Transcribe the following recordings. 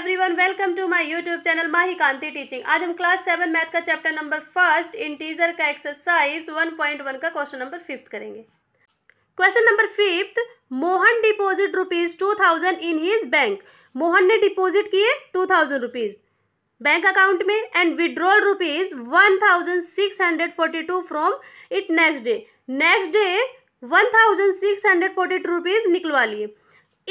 everyone welcome to my YouTube channel Mahi Kanti teaching आज हम class seven math का chapter number first integer का exercise one point one का question number fifth करेंगे question number fifth Mohan deposit rupees two thousand in his bank Mohan ने deposit किए two thousand rupees bank account में and withdrawal rupees one thousand six hundred forty two from it next day next day one thousand six hundred forty to rupees निकलवा लिए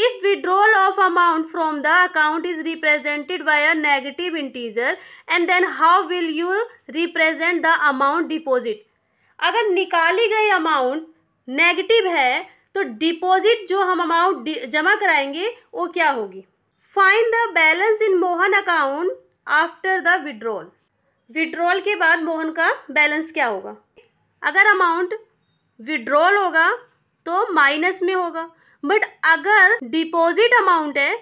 if withdrawal of amount from the account is represented by a negative integer and then how will you represent the amount deposit अगर निकाली गई amount negative है तो deposit जो हम amount जमा कराएंगे वो क्या होगी find the balance in Mohan account after the withdrawal withdrawal के बाद मोहन का बैलेंस क्या होगा अगर अमाउंट विड्रॉल होगा तो माइनस में होगा बट अगर डिपॉजिट अमाउंट है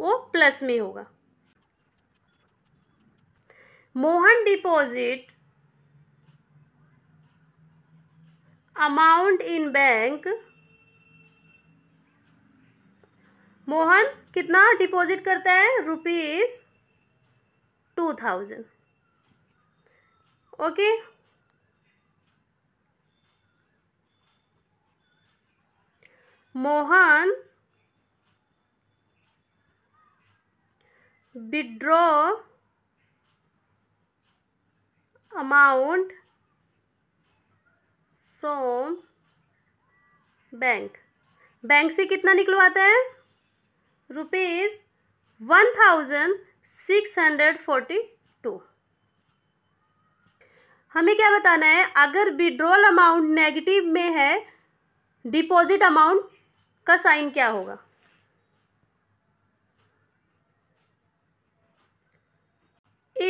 वो प्लस में होगा Mohan deposit amount in bank Mohan कितना डिपॉजिट करता है rupees two thousand okay Mohan withdraw amount from bank bank से कितना निकलवाता है rupees one thousand six hundred forty two हमें क्या बताना है अगर विड्रॉल अमाउंट नेगेटिव में है डिपॉजिट अमाउंट का साइन क्या होगा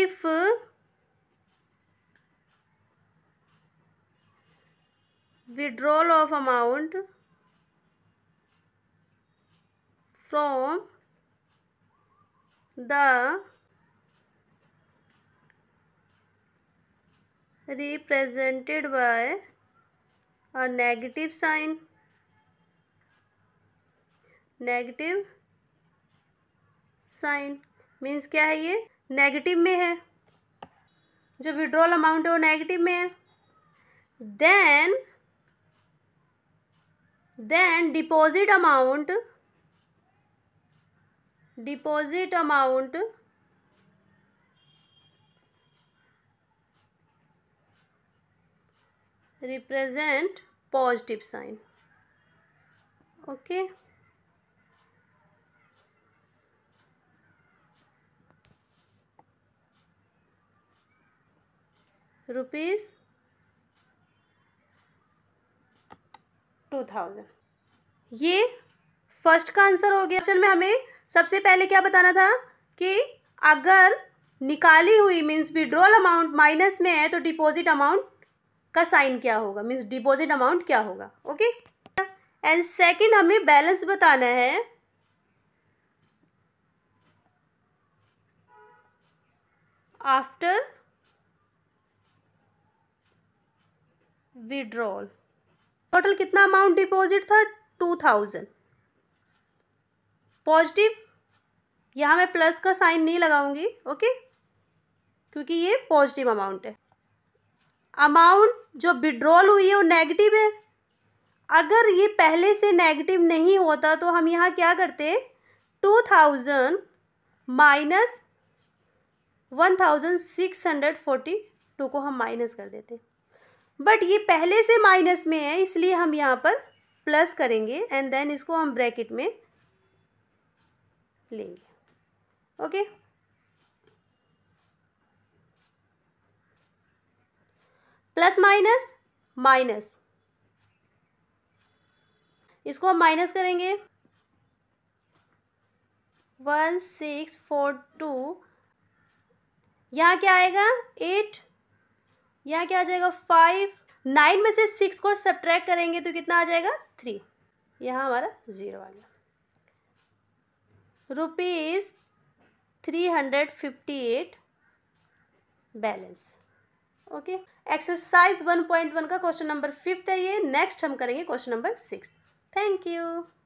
if withdrawal of amount from the represented by a negative sign negative sign means क्या है ये नेगेटिव में है जो विड्रॉल अमाउंट है वो नेगेटिव में है then then deposit amount deposit amount represent positive sign okay rupees two thousand ये फर्स्ट का आंसर हो गया क्वेश्चन में हमें सबसे पहले क्या बताना था कि अगर निकाली हुई मीन्स विड्रॉल अमाउंट माइनस में है तो डिपॉजिट अमाउंट का साइन क्या होगा मीन्स डिपॉजिट अमाउंट क्या होगा ओके एंड सेकंड हमें बैलेंस बताना है आफ्टर विड्रॉल टोटल कितना अमाउंट डिपॉजिट था टू थाउजेंड पॉजिटिव यहाँ मैं प्लस का साइन नहीं लगाऊंगी ओके क्योंकि ये पॉजिटिव अमाउंट है अमाउंट जो विड्रॉल हुई है वो नेगेटिव है अगर ये पहले से नेगेटिव नहीं होता तो हम यहाँ क्या करते two thousand minus one thousand six hundred forty two को हम माइनस कर देते बट ये पहले से माइनस में है इसलिए हम यहाँ पर प्लस करेंगे एंड देन इसको हम ब्रैकेट में लेंगे ओके प्लस माइनस माइनस इसको हम माइनस करेंगे वन सिक्स फोर टू यहाँ क्या आएगा एट यहाँ क्या आ जाएगा फाइव नाइन में से सिक्स को सब्ट्रैक्ट करेंगे तो कितना आ जाएगा थ्री यहाँ हमारा ज़ीरो आ गया rupees three hundred fifty eight balance okay exercise one point one का क्वेश्चन नंबर फिफ्थ है ये नेक्स्ट हम करेंगे question number six thank you